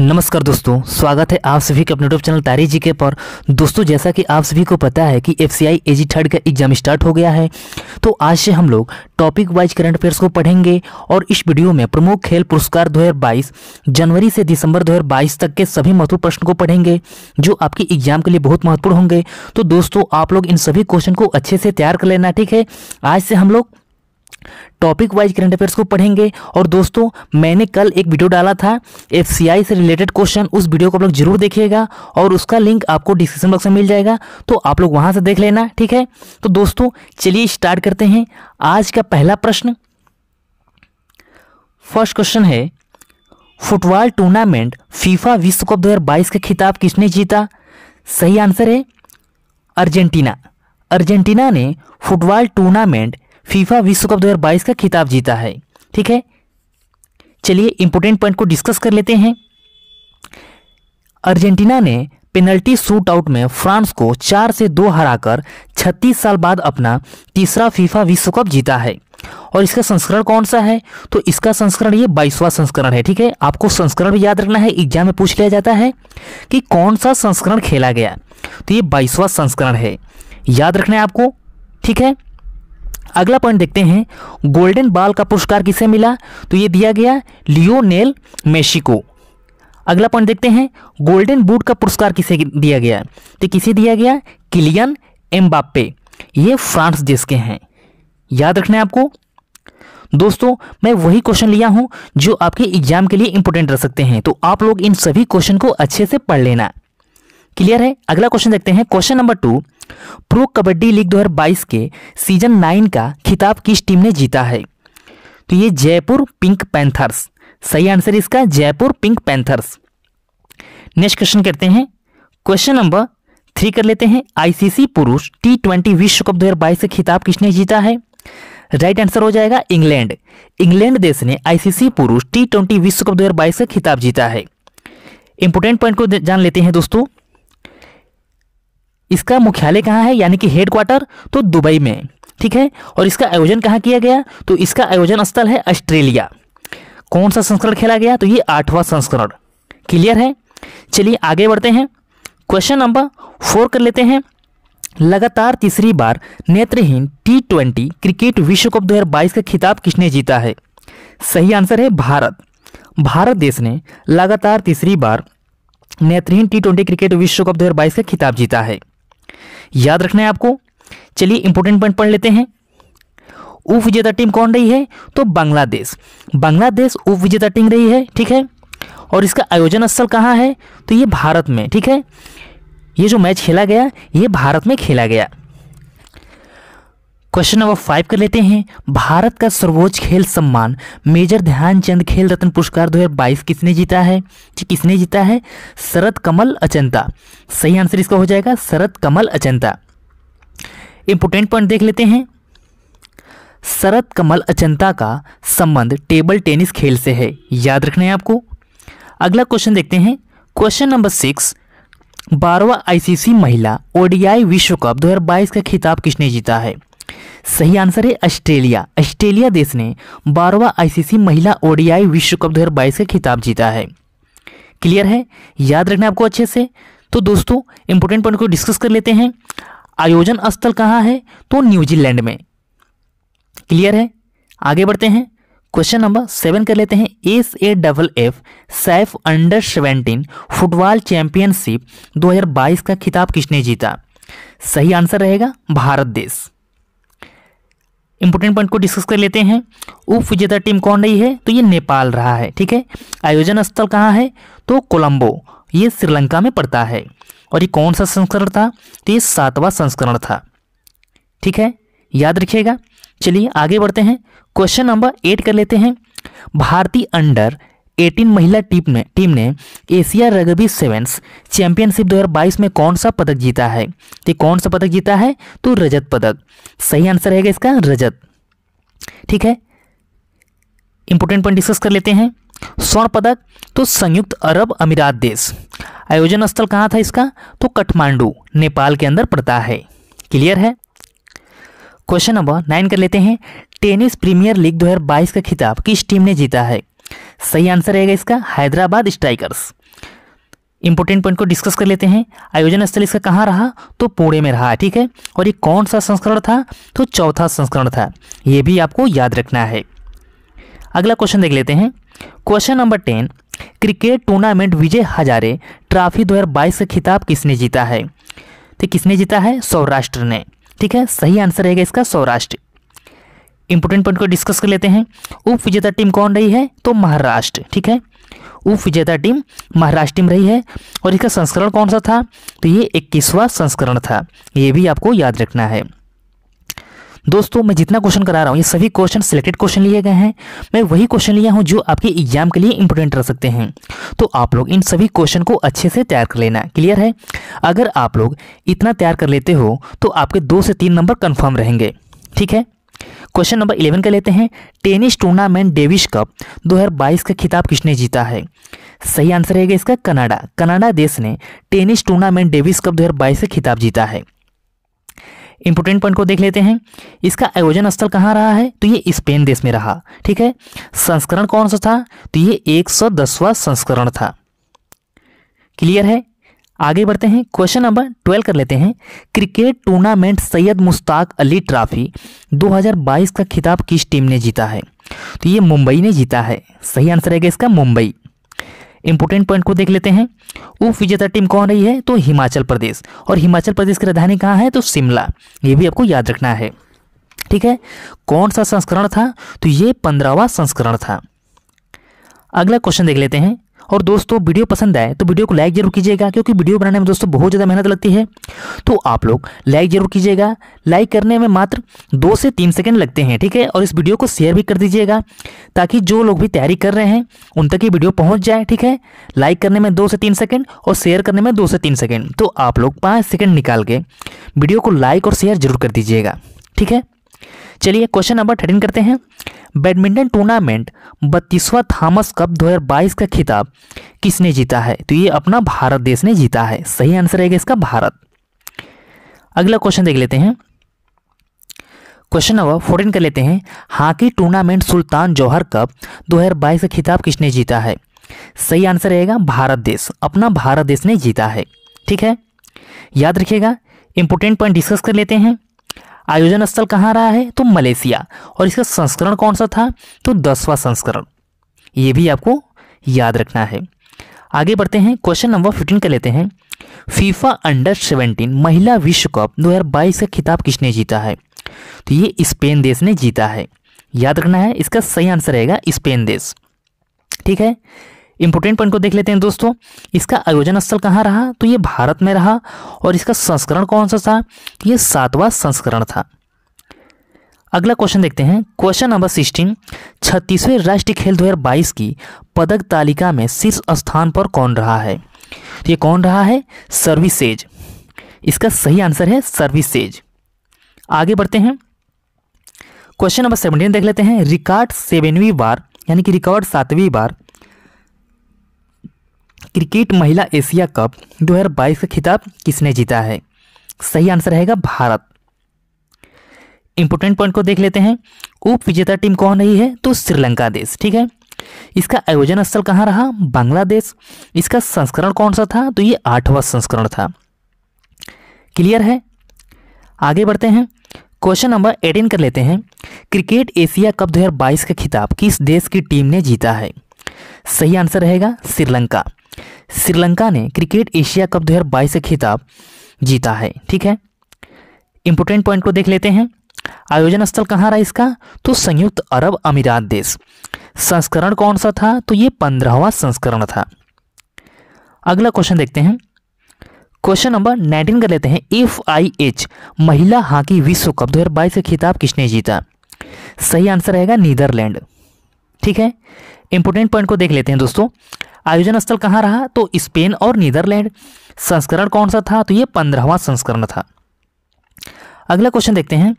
नमस्कार दोस्तों स्वागत है आप सभी के अपने यूट्यूब चैनल तारी जी के पर दोस्तों जैसा कि आप सभी को पता है कि F C I A G third का एग्जाम स्टार्ट हो गया है तो आज से हम लोग टॉपिक वाइज करंट अफेयर्स को पढ़ेंगे और इस वीडियो में प्रमुख खेल पुरस्कार 2022 जनवरी से दिसंबर 2022 तक के सभी महत्वपूर्ण प्रश्न को पढ़ेंगे जो आपके एग्जाम के लिए बहुत महत्वपूर्ण होंगे तो दोस्तों आप लोग इन सभी क्वेश्चन को अच्छे से तैयार कर लेना ठीक है आज से हम लोग टॉपिक वाइज करंट अफेयर्स को पढ़ेंगे और दोस्तों मैंने कल एक वीडियो डाला था एफ से रिलेटेड क्वेश्चन उस वीडियो को आप लोग जरूर देखिएगा और उसका लिंक आपको डिस्क्रिप्शन बॉक्स में मिल जाएगा तो आप लोग वहां से देख लेना ठीक है तो दोस्तों चलिए स्टार्ट करते हैं आज का पहला प्रश्न फर्स्ट क्वेश्चन है फुटबॉल टूर्नामेंट फीफा विश्व कप दो का खिताब किसने जीता सही आंसर है अर्जेंटीना अर्जेंटीना ने फुटबॉल टूर्नामेंट फीफा विश्व कप 2022 का खिताब जीता है ठीक है चलिए इंपोर्टेंट पॉइंट को डिस्कस कर लेते हैं अर्जेंटीना ने पेनल्टी शूट आउट में फ्रांस को चार से दो हराकर 36 साल बाद अपना तीसरा फीफा विश्व कप जीता है और इसका संस्करण कौन सा है तो इसका संस्करण ये बाईसवा संस्करण है ठीक है आपको संस्करण भी याद रखना है एग्जाम में पूछ लिया जाता है कि कौन सा संस्करण खेला गया तो ये बाईसवा संस्करण है याद रखना है आपको ठीक है अगला पॉइंट देखते हैं गोल्डन बाल का पुरस्कार किसे मिला तो ये दिया गया लियोनेल मेसी को अगला पॉइंट देखते हैं गोल्डन बूट का पुरस्कार किसे दिया गया तो किसे दिया गया किलियन एम्बाप्पे ये फ्रांस देश के हैं याद रखना है आपको दोस्तों मैं वही क्वेश्चन लिया हूं जो आपके एग्जाम के लिए इंपॉर्टेंट रह सकते हैं तो आप लोग इन सभी क्वेश्चन को अच्छे से पढ़ लेना क्लियर है अगला क्वेश्चन देखते हैं question number two pro kabaddi league 2022 के सीजन नाइन का खिताब किस टीम ने जीता है तो ये जयपुर पिंक पैंथर्स सही आंसर इसका Jaipur Pink Panthers next question करते हैं क्वेश्चन नंबर थ्री कर लेते हैं आईसीसी पुरुष टी ट्वेंटी विश्व कप 2022 का खिताब किसने जीता है राइट right आंसर हो जाएगा इंग्लैंड इंग्लैंड देश ने आईसीसी पुरुष टी ट्वेंटी विश्व कप 2022 का खिताब जीता है इंपोर्टेंट पॉइंट को जान लेते हैं दोस्तों इसका मुख्यालय कहाँ है यानी कि हेडक्वार्टर तो दुबई में ठीक है और इसका आयोजन कहाँ किया गया तो इसका आयोजन स्थल है ऑस्ट्रेलिया कौन सा संस्करण खेला गया तो ये आठवां संस्करण क्लियर है चलिए आगे बढ़ते हैं क्वेश्चन नंबर फोर कर लेते हैं लगातार तीसरी बार नेत्रहीन टी ट्वेंटी क्रिकेट विश्व कप दो का खिताब किसने जीता है सही आंसर है भारत भारत देश ने लगातार तीसरी बार नेत्रहीन टी ट्वेंटी क्रिकेट विश्व कप 2022 का खिताब जीता है याद रखना है आपको चलिए इंपोर्टेंट पॉइंट पढ़ लेते हैं उप विजेता टीम कौन रही है तो बांग्लादेश बांग्लादेश उप विजेता टीम रही है ठीक है और इसका आयोजन स्थल कहाँ है तो ये भारत में ठीक है ये जो मैच खेला गया ये भारत में खेला गया क्वेश्चन नंबर फाइव कर लेते हैं भारत का सर्वोच्च खेल सम्मान मेजर ध्यानचंद खेल रत्न पुरस्कार 2022 किसने जीता है जी किसने जीता है शरद कमल अचंता सही आंसर इसका हो जाएगा शरद कमल अचंता इंपोर्टेंट पॉइंट देख लेते हैं शरद कमल अचंता का संबंध टेबल टेनिस खेल से है याद रखना है आपको अगला क्वेश्चन देखते हैं क्वेश्चन नंबर सिक्स बारवा आईसीसी महिला ओडीआई विश्व कप 2022 का खिताब किसने जीता है सही आंसर है ऑस्ट्रेलिया ऑस्ट्रेलिया देश ने बारहवा आईसीसी महिला ओडीआई विश्व कप 2022 का खिताब जीता है क्लियर है याद रखना आपको अच्छे से तो दोस्तों इंपोर्टेंट पॉइंट को डिस्कस कर लेते हैं आयोजन स्थल कहाँ है तो न्यूजीलैंड में क्लियर है आगे बढ़ते हैं क्वेश्चन नंबर सेवन कर लेते हैं S A double F SAFF under seventeen football championship 2022 का खिताब किसने जीता सही आंसर रहेगा भारत देश इंपोर्टेंट पॉइंट को डिस्कस कर लेते हैं उप विजेता टीम कौन रही है तो ये नेपाल रहा है ठीक है आयोजन स्थल कहाँ है तो कोलंबो ये श्रीलंका में पड़ता है और ये कौन सा संस्करण था तो ये सातवां संस्करण था ठीक है याद रखिएगा चलिए आगे बढ़ते हैं क्वेश्चन नंबर एट कर लेते हैं भारतीय अंडर 18 महिला टीम ने टीम ने एशिया रग्बी सेवेंस चैंपियनशिप 2022 में कौन सा पदक जीता है तो कौन सा पदक जीता है तो रजत पदक सही आंसर रहेगा इसका रजत ठीक है इंपोर्टेंट पॉइंट डिस्कस कर लेते हैं स्वर्ण पदक तो संयुक्त अरब अमीरात देश आयोजन स्थल कहाँ था इसका तो कठमांडू नेपाल के अंदर पड़ता है क्लियर है क्वेश्चन नंबर नाइन कर लेते हैं टेनिस प्रीमियर लीग 2022 का खिताब किस टीम ने जीता है सही आंसर रहेगा इसका हैदराबाद स्ट्राइकर्स इंपॉर्टेंट पॉइंट को डिस्कस कर लेते हैं आयोजन स्थल इसका कहाँ रहा तो पुणे में रहा ठीक है और ये कौन सा संस्करण था तो चौथा संस्करण था ये भी आपको याद रखना है अगला क्वेश्चन देख लेते हैं question number ten cricket tournament Vijay Hazare trophy 2022 का खिताब किसने जीता है तो किसने जीता है सौराष्ट्र ने ठीक है सही आंसर रहेगा इसका सौराष्ट्र इंपोर्टेंट पॉइंट को डिस्कस कर लेते हैं उप विजेता टीम कौन रही है तो महाराष्ट्र ठीक है उप विजेता टीम महाराष्ट्र टीम रही है और इसका संस्करण कौन सा था तो ये इक्कीसवा संस्करण था ये भी आपको याद रखना है दोस्तों मैं जितना क्वेश्चन करा रहा हूँ ये सभी क्वेश्चन सिलेक्टेड क्वेश्चन लिए गए हैं मैं वही क्वेश्चन लिया हूँ जो आपके एग्जाम के लिए इंपोर्टेंट रह सकते हैं तो आप लोग इन सभी क्वेश्चन को अच्छे से तैयार कर लेना क्लियर है अगर आप लोग इतना तैयार कर लेते हो तो आपके दो से तीन नंबर कन्फर्म रहेंगे ठीक है क्वेश्चन नंबर इलेवन का लेते हैं टेनिस टूर्नामेंट डेविस कप 2022 का खिताब किसने जीता है सही आंसर रहेगा इसका कनाडा कनाडा देश ने टेनिस टूर्नामेंट डेविस कप 2022 का खिताब जीता है इंपोर्टेंट पॉइंट को देख लेते हैं इसका आयोजन स्थल कहाँ रहा है तो ये स्पेन देश में रहा ठीक है संस्करण कौन सा था तो ये एक संस्करण था क्लियर है आगे बढ़ते हैं क्वेश्चन नंबर ट्वेल्व कर लेते हैं cricket tournament Syed Mushtaq Ali trophy 2022 का खिताब किस टीम ने जीता है तो ये मुंबई ने जीता है सही आंसर रहेगा इसका मुंबई इंपोर्टेंट पॉइंट को देख लेते हैं उप विजेता टीम कौन रही है तो हिमाचल प्रदेश और हिमाचल प्रदेश की राजधानी कहाँ है तो शिमला ये भी आपको याद रखना है ठीक है कौन सा संस्करण था तो ये पंद्रहवा संस्करण था अगला क्वेश्चन देख लेते हैं और दोस्तों वीडियो पसंद आए तो वीडियो को लाइक जरूर कीजिएगा क्योंकि वीडियो बनाने में दोस्तों बहुत ज़्यादा मेहनत लगती है तो आप लोग लाइक जरूर कीजिएगा लाइक करने में मात्र दो से तीन सेकेंड लगते हैं ठीक है और इस वीडियो को शेयर भी कर दीजिएगा ताकि जो लोग भी तैयारी कर रहे हैं उन तक ये वीडियो पहुँच जाए ठीक है लाइक करने में दो से तीन सेकेंड और शेयर करने में दो से तीन सेकेंड तो आप लोग पाँच सेकेंड निकाल के वीडियो को लाइक और शेयर जरूर कर दीजिएगा ठीक है चलिए क्वेश्चन नंबर थर्टीन करते हैं बैडमिंटन टूर्नामेंट बत्तीसवां थामस कप 2022 का खिताब किसने जीता है तो ये अपना भारत देश ने जीता है सही आंसर रहेगा इसका भारत अगला क्वेश्चन देख लेते हैं क्वेश्चन नंबर फोर्टीन कर लेते हैं hockey tournament Sultan Johor cup 2022 का खिताब किसने जीता है सही आंसर रहेगा भारत देश अपना भारत देश ने जीता है ठीक है याद रखिएगा इंपोर्टेंट पॉइंट डिस्कस कर लेते हैं आयोजन स्थल कहाँ रहा है तो मलेशिया और इसका संस्करण कौन सा था तो दसवां संस्करण ये भी आपको याद रखना है आगे बढ़ते हैं क्वेश्चन नंबर फिफ्टीन का लेते हैं फीफा अंडर सेवनटीन महिला विश्व कप दो का खिताब किसने जीता है तो ये स्पेन देश ने जीता है याद रखना है इसका सही आंसर रहेगा स्पेन देश ठीक है इंपोर्टेंट पॉइंट को देख लेते हैं दोस्तों इसका आयोजन स्थल कहाँ रहा तो ये भारत में रहा और इसका संस्करण कौन सा था ये सातवा संस्करण था अगला क्वेश्चन देखते हैं क्वेश्चन नंबर सिक्सटीन छत्तीसवें राष्ट्रीय खेल 2022 की पदक तालिका में शीर्ष स्थान पर कौन रहा है तो ये कौन रहा है सर्विसेज इसका सही आंसर है सर्विसेज आगे बढ़ते हैं क्वेश्चन नंबर सेवनटीन देख लेते हैं रिकॉर्ड सेवनवीं बार यानी कि रिकॉर्ड सातवीं बार क्रिकेट महिला एशिया कप 2022 का खिताब किसने जीता है सही आंसर रहेगा भारत इंपोर्टेंट पॉइंट को देख लेते हैं उप विजेता टीम कौन रही है तो श्रीलंका देश ठीक है इसका आयोजन स्थल कहाँ रहा बांग्लादेश इसका संस्करण कौन सा था तो ये आठवां संस्करण था क्लियर है आगे बढ़ते हैं क्वेश्चन नंबर एटीन कर लेते हैं क्रिकेट एशिया कप 2022 का खिताब किस देश की टीम ने जीता है सही आंसर रहेगा श्रीलंका श्रीलंका ने क्रिकेट एशिया कप 2022 से खिताब जीता है ठीक है इंपोर्टेंट पॉइंट को देख लेते हैं आयोजन स्थल कहाँ रहा इसका तो संयुक्त अरब अमीरात देश संस्करण कौन सा था तो ये पंद्रहवा संस्करण था अगला क्वेश्चन देखते हैं क्वेश्चन नंबर नाइनटीन कर लेते हैं एफ आई एच महिला हॉकी विश्व कप दो हज़ार बाईस खिताब किसने जीता सही आंसर रहेगा नीदरलैंड ठीक है इंपोर्टेंट पॉइंट को देख लेते हैं दोस्तों आयोजन स्थल कहाँ रहा तो स्पेन और नीदरलैंड संस्करण कौन सा था तो ये पंद्रहवा संस्करण था अगला क्वेश्चन देखते हैं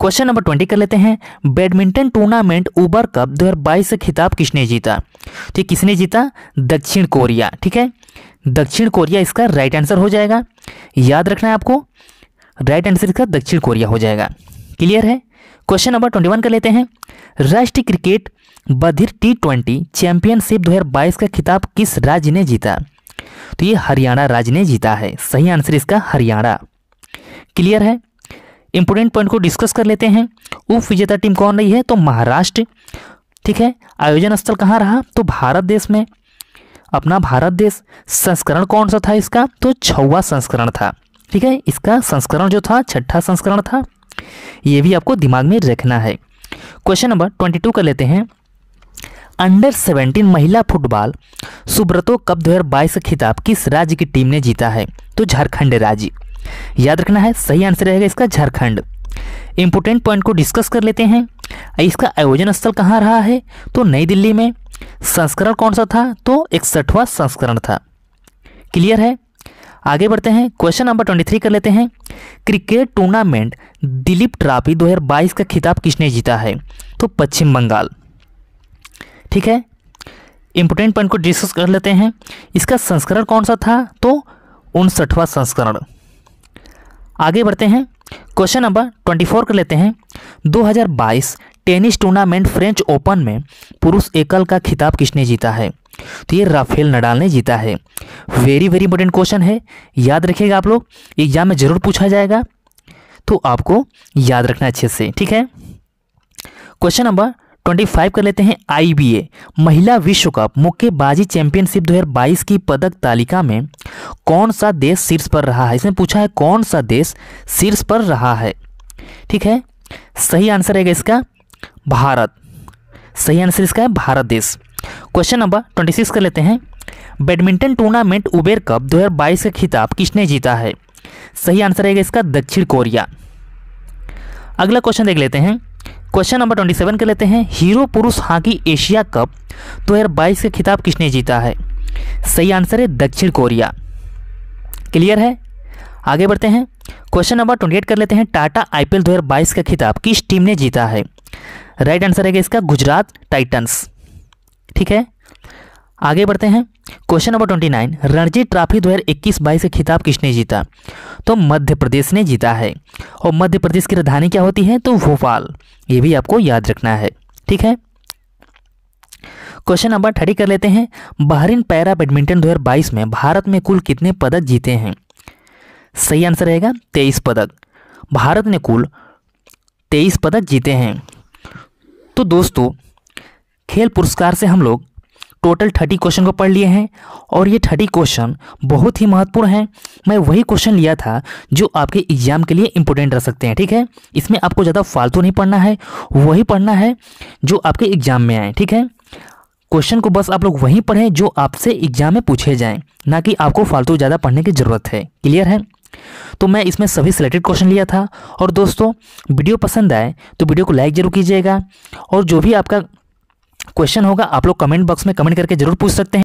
क्वेश्चन नंबर ट्वेंटी कर लेते हैं बैडमिंटन टूर्नामेंट उबर कप 2022 से खिताब किसने जीता तो किसने जीता दक्षिण कोरिया ठीक है दक्षिण कोरिया इसका राइट आंसर हो जाएगा याद रखना है आपको राइट आंसर इसका दक्षिण कोरिया हो जाएगा क्लियर है क्वेश्चन नंबर ट्वेंटी वन कर लेते हैं राष्ट्रीय क्रिकेट बधिर टी ट्वेंटी चैंपियनशिप बाईस का खिताब किस राज्य ने जीता तो ये हरियाणा राज्य ने जीता है सही आंसर इसका हरियाणा क्लियर है इंपोर्टेंट पॉइंट को डिस्कस कर लेते हैं उप विजेता टीम कौन रही है तो महाराष्ट्र ठीक है आयोजन स्थल कहाँ रहा तो भारत देश में अपना भारत देश संस्करण कौन सा था इसका तो छवा संस्करण था ठीक है इसका संस्करण जो था छठा संस्करण था ये भी आपको दिमाग में रखना है क्वेश्चन नंबर ट्वेंटी टू कर लेते हैं अंडर सेवेंटीन महिला फुटबॉल सुब्रतो कप दो हज़ार बाईस खिताब किस राज्य की टीम ने जीता है तो झारखंड राज्य याद रखना है सही आंसर रहेगा इसका झारखंड इंपोर्टेंट पॉइंट को डिस्कस कर लेते हैं इसका आयोजन स्थल कहाँ रहा है तो नई दिल्ली में संस्करण कौन सा था तो इकसठवां संस्करण था क्लियर है आगे बढ़ते हैं क्वेश्चन नंबर ट्वेंटी थ्री कर लेते हैं क्रिकेट टूर्नामेंट दिलीप ट्रॉफी 2022 का खिताब किसने जीता है तो पश्चिम बंगाल ठीक है इंपोर्टेंट पॉइंट को डिस्कस कर लेते हैं इसका संस्करण कौन सा था तो उनसठवा संस्करण आगे बढ़ते हैं क्वेश्चन नंबर ट्वेंटी फोर कर लेते हैं 2022 टेनिस टूर्नामेंट फ्रेंच ओपन में पुरुष एकल का खिताब किसने जीता है तो ये राफेल नडाल ने जीता है वेरी वेरी इंपॉर्टेंट क्वेश्चन है याद रखिएगा आप लोग एग्जाम में ज़रूर पूछा जाएगा तो आपको याद रखना अच्छे से ठीक है क्वेश्चन नंबर 25 कर लेते हैं आई महिला विश्व कप मुक्केबाजी चैंपियनशिप 2022 की पदक तालिका में कौन सा देश शीर्ष पर रहा है इसमें पूछा है कौन सा देश शीर्ष पर रहा है ठीक है सही आंसर है इसका भारत सही आंसर इसका है भारत देश क्वेश्चन नंबर ट्वेंटी सिक्स कर लेते हैं बैडमिंटन टूर्नामेंट उबेर कप 2022 का खिताब किसने जीता है सही आंसर रहेगा इसका दक्षिण कोरिया अगला क्वेश्चन देख लेते हैं क्वेश्चन नंबर ट्वेंटी सेवन कर लेते हैं हीरो पुरुष हॉकी एशिया कप 2022 का खिताब किसने जीता है सही आंसर है दक्षिण कोरिया क्लियर है आगे बढ़ते हैं क्वेश्चन नंबर ट्वेंटी एट कर लेते हैं टाटा आईपीएल बाईस का खिताब किस टीम ने जीता है राइट आंसर रहेगा इसका गुजरात टाइटन्स ठीक है आगे बढ़ते हैं question number twenty nine Ranji trophy दो हज़ार इक्कीस बाईस का खिताब किसने जीता तो मध्य प्रदेश ने जीता है और मध्य प्रदेश की राजधानी क्या होती है तो भोपाल ये भी आपको याद रखना है ठीक है क्वेश्चन नंबर थर्टी कर लेते हैं बहरीन पैरा बैडमिंटन दो में भारत में कुल कितने पदक जीते हैं सही आंसर रहेगा तेईस पदक भारत ने कुल तेईस पदक जीते हैं तो दोस्तों खेल पुरस्कार से हम लोग टोटल थर्टी क्वेश्चन को पढ़ लिए हैं और ये थर्टी क्वेश्चन बहुत ही महत्वपूर्ण हैं मैं वही क्वेश्चन लिया था जो आपके एग्जाम के लिए इंपॉर्टेंट रह सकते हैं ठीक है इसमें आपको ज़्यादा फालतू नहीं पढ़ना है वही पढ़ना है जो आपके एग्जाम में आए ठीक है क्वेश्चन को बस आप लोग वहीं पढ़ें जो आपसे एग्जाम में पूछे जाएँ ना कि आपको फालतू ज़्यादा पढ़ने की ज़रूरत है क्लियर है तो मैं इसमें सभी सिलेक्टेड क्वेश्चन लिया था और दोस्तों वीडियो पसंद आए तो वीडियो को लाइक ज़रूर कीजिएगा और जो भी आपका क्वेश्चन होगा आप लोग कमेंट बॉक्स में कमेंट करके जरूर पूछ सकते हैं